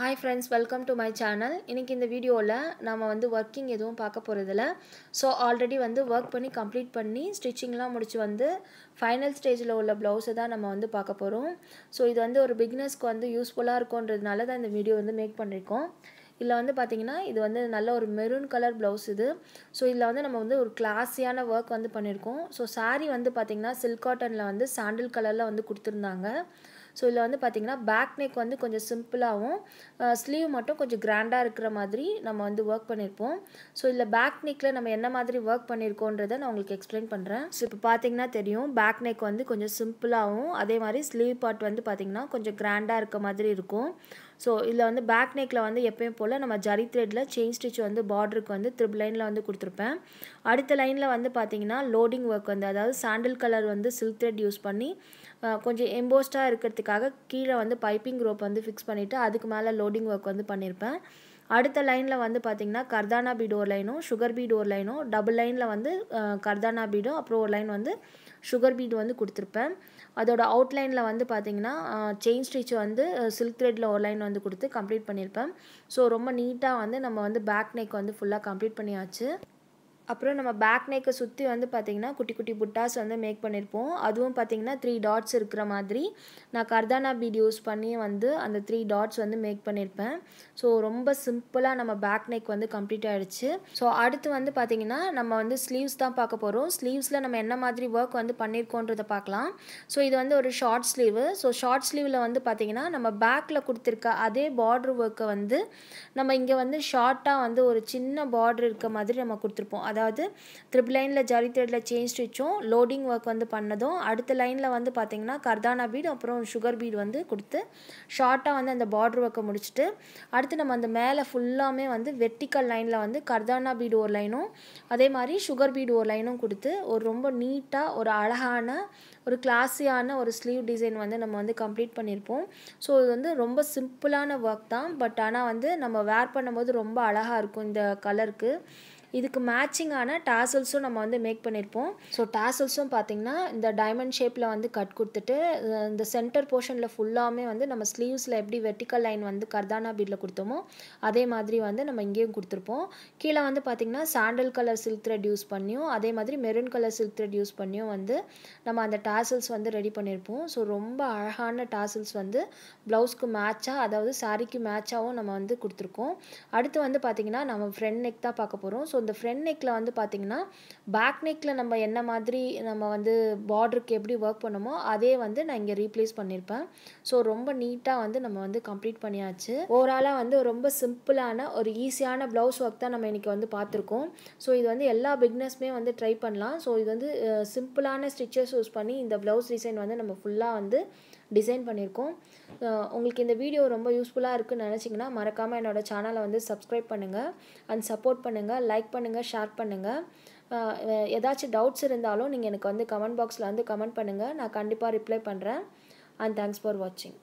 hi friends welcome to my channel இன்றைக்கி இந்த வீடியோவில் நம்ம வந்து ஒர்க்கிங் எதுவும் பார்க்க போகிறதில்ல ஸோ ஆல்ரெடி வந்து ஒர்க் பண்ணி கம்ப்ளீட் பண்ணி ஸ்டிச்சிங்லாம் முடிச்சு வந்து ஃபைனல் ஸ்டேஜில் உள்ள ப்ளவுஸை தான் நம்ம வந்து பார்க்க போகிறோம் ஸோ இது வந்து ஒரு பிக்னஸ்க்கு வந்து யூஸ்ஃபுல்லாக இருக்கும்ன்றதுனால தான் இந்த வீடியோ வந்து மேக் பண்ணியிருக்கோம் இதில் வந்து பார்த்திங்கன்னா இது வந்து நல்ல ஒரு மெரூன் கலர் ப்ளவுஸ் இது ஸோ இதில் வந்து நம்ம வந்து ஒரு கிளாஸியான ஒர்க் வந்து பண்ணியிருக்கோம் ஸோ சாரீ வந்து பார்த்திங்கன்னா சில்க் காட்டனில் வந்து சாண்டில் கலரில் வந்து கொடுத்துருந்தாங்க ஸோ இதில் வந்து பார்த்திங்கன்னா பேக் நெக் வந்து கொஞ்சம் சிம்பிளாகவும் ஸ்லீவ் மட்டும் கொஞ்சம் கிராண்டாக இருக்கிற மாதிரி நம்ம வந்து ஒர்க் பண்ணியிருப்போம் ஸோ இதில் பேக் நெக்கில் நம்ம என்ன மாதிரி ஒர்க் பண்ணியிருக்கோன்றதை நான் உங்களுக்கு எக்ஸ்பிளைன் பண்ணுறேன் ஸோ இப்போ பார்த்தீங்கன்னா தெரியும் பேக் நெக் வந்து கொஞ்சம் சிம்பிளாகவும் அதே மாதிரி ஸ்லீவ் பார்ட் வந்து பார்த்திங்கன்னா கொஞ்சம் கிராண்டாக இருக்க மாதிரி இருக்கும் ஸோ இதில் வந்து பேக் நெக்கில் வந்து எப்பயும் போல் நம்ம ஜரி த்ரெட்டில் செயின் ஸ்டிச் வந்து பார்டருக்கு வந்து த்ரிப் லைனில் வந்து கொடுத்துருப்பேன் அடுத்த லைனில் வந்து பார்த்தீங்கன்னா லோடிங் ஒர்க் வந்து அதாவது சாண்டில் கலர் வந்து சில்க் த்ரெட் யூஸ் பண்ணி கொஞ்சம் எம்போஸ்டாக இருக்கிறதுக்காக கீழே வந்து பைப்பிங் ரோப் வந்து ஃபிக்ஸ் பண்ணிவிட்டு அதுக்கு மேலே லோடிங் ஒர்க் வந்து பண்ணியிருப்பேன் அடுத்த லைனில் வந்து பார்த்திங்கன்னா கர்தானா பீட் ஒரு லைனும் சுகர் பீட் ஒரு லைனும் டபுள் லைனில் வந்து கர்தானா பீடும் அப்புறம் ஒரு லைன் வந்து சுகர் பீட் வந்து கொடுத்துருப்பேன் அதோட அவுட்லைனில் வந்து பார்த்தீங்கன்னா செயின் ஸ்டிச் வந்து சில்க் த்ரெட்டில் ஒரு லைன் வந்து கொடுத்து கம்ப்ளீட் பண்ணியிருப்பேன் ஸோ ரொம்ப நீட்டாக வந்து நம்ம வந்து பேக் நெக் வந்து ஃபுல்லாக கம்ப்ளீட் பண்ணியாச்சு அப்புறம் நம்ம பேக் நெக்கை சுற்றி வந்து பார்த்திங்கன்னா குட்டி குட்டி புட்டாஸ் வந்து மேக் பண்ணியிருப்போம் அதுவும் பார்த்திங்கன்னா த்ரீ டாட்ஸ் இருக்கிற மாதிரி நான் கர்தானா பீட் யூஸ் பண்ணி வந்து அந்த த்ரீ டாட்ஸ் வந்து மேக் பண்ணியிருப்பேன் ஸோ ரொம்ப சிம்பிளாக நம்ம பேக் நெக் வந்து கம்ப்ளீட் ஆகிடுச்சு ஸோ அடுத்து வந்து பார்த்திங்கன்னா நம்ம வந்து ஸ்லீவ்ஸ் தான் பார்க்க போகிறோம் ஸ்லீவ்ஸில் நம்ம என்ன மாதிரி ஒர்க் வந்து பண்ணியிருக்கோன்றதை பார்க்கலாம் ஸோ இது வந்து ஒரு ஷார்ட் ஸ்லீவு ஸோ ஷார்ட் ஸ்லீவில் வந்து பார்த்திங்கன்னா நம்ம பேக்கில் கொடுத்துருக்க அதே பார்ட்ரு ஒர்க்கை வந்து நம்ம இங்கே வந்து ஷார்ட்டாக வந்து ஒரு சின்ன பார்ட்ரு இருக்க மாதிரி நம்ம கொடுத்துருப்போம் அதை அதாவது த்ரிபிள் லைனில் ஜாலி த்ரெட்டில் செயின் ஸ்டிச்சும் லோடிங் ஒர்க் வந்து பண்ணதும் அடுத்த லைனில் வந்து பார்த்திங்கன்னா கர்தானா பீடு அப்புறம் சுகர் பீடு வந்து கொடுத்து ஷார்ட்டாக வந்து அந்த பார்டர் ஒர்க்கை முடிச்சுட்டு அடுத்து நம்ம அந்த மேலே ஃபுல்லாமே வந்து வெர்டிக்கல் லைனில் வந்து கர்தானா பீடு ஒரு லைனும் அதே மாதிரி சுகர் பீடு ஒரு லைனும் கொடுத்து ஒரு ரொம்ப நீட்டாக ஒரு அழகான ஒரு கிளாஸியான ஒரு ஸ்லீவ் டிசைன் வந்து நம்ம வந்து கம்ப்ளீட் பண்ணியிருப்போம் ஸோ இது வந்து ரொம்ப சிம்பிளான ஒர்க் தான் பட் ஆனால் வந்து நம்ம வேர் பண்ணும்போது ரொம்ப அழகாக இருக்கும் இந்த கலருக்கு இதுக்கு மேட்சிங்கான டாசல்ஸும் நம்ம வந்து மேக் பண்ணியிருப்போம் ஸோ டாசல்ஸும் பார்த்திங்கன்னா இந்த டைமண்ட் ஷேப்பில் வந்து கட் கொடுத்துட்டு இந்த சென்டர் போர்ஷனில் ஃபுல்லாமே வந்து நம்ம ஸ்லீவ்ஸில் எப்படி வெர்டிக்கல் லைன் வந்து கர்தானா பீடில் கொடுத்தோமோ அதே மாதிரி வந்து நம்ம இங்கேயும் கொடுத்துருப்போம் கீழே வந்து பார்த்திங்கன்னா sandal colour silk thread use பண்ணியும் அதே மாதிரி maroon colour silk thread use பண்ணியும் வந்து நம்ம அந்த டாசல்ஸ் வந்து ரெடி பண்ணியிருப்போம் ஸோ ரொம்ப அழகான டாசல்ஸ் வந்து ப்ளவுஸ்க்கு மேட்சாக அதாவது சாரிக்கு மேட்சாகவும் நம்ம வந்து கொடுத்துருக்கோம் அடுத்து வந்து பார்த்திங்கன்னா நம்ம ஃப்ரெண்ட் நெக் தான் பார்க்க போகிறோம் ஸோ இந்த ஃப்ரண்ட் நெக்கில் வந்து பார்த்திங்கன்னா பேக் நெக்கில் நம்ம என்ன மாதிரி நம்ம வந்து பார்டருக்கு எப்படி ஒர்க் பண்ணுமோ அதே வந்து நான் இங்கே ரீப்ளேஸ் பண்ணியிருப்பேன் ஸோ ரொம்ப நீட்டாக வந்து நம்ம வந்து கம்ப்ளீட் பண்ணியாச்சு ஓவராலாக வந்து ரொம்ப சிம்பிளான ஒரு ஈஸியான ப்ளவுஸ் ஒர்க் தான் நம்ம இன்றைக்கி வந்து பார்த்துருக்கோம் ஸோ இது வந்து எல்லா பிக்னஸ்மே வந்து ட்ரை பண்ணலாம் ஸோ இது வந்து சிம்பிளான ஸ்டிச்சஸ் யூஸ் பண்ணி இந்த ப்ளவுஸ் டிசைன் வந்து நம்ம ஃபுல்லாக வந்து டிசைன் பண்ணியிருக்கோம் உங்களுக்கு இந்த வீடியோ ரொம்ப யூஸ்ஃபுல்லாக இருக்குன்னு நினச்சிங்கன்னா மறக்காமல் என்னோடய சேனலை வந்து சப்ஸ்கிரைப் பண்ணுங்கள் அண்ட் சப்போர்ட் பண்ணுங்கள் லைக் பண்ணுங்கள் ஷேர் பண்ணுங்கள் ஏதாச்சும் டவுட்ஸ் இருந்தாலும் நீங்கள் எனக்கு வந்து கமெண்ட் பாக்ஸில் வந்து கமெண்ட் பண்ணுங்கள் நான் கண்டிப்பாக ரிப்ளை பண்ணுறேன் அண்ட் தேங்க்ஸ் ஃபார் வாட்சிங்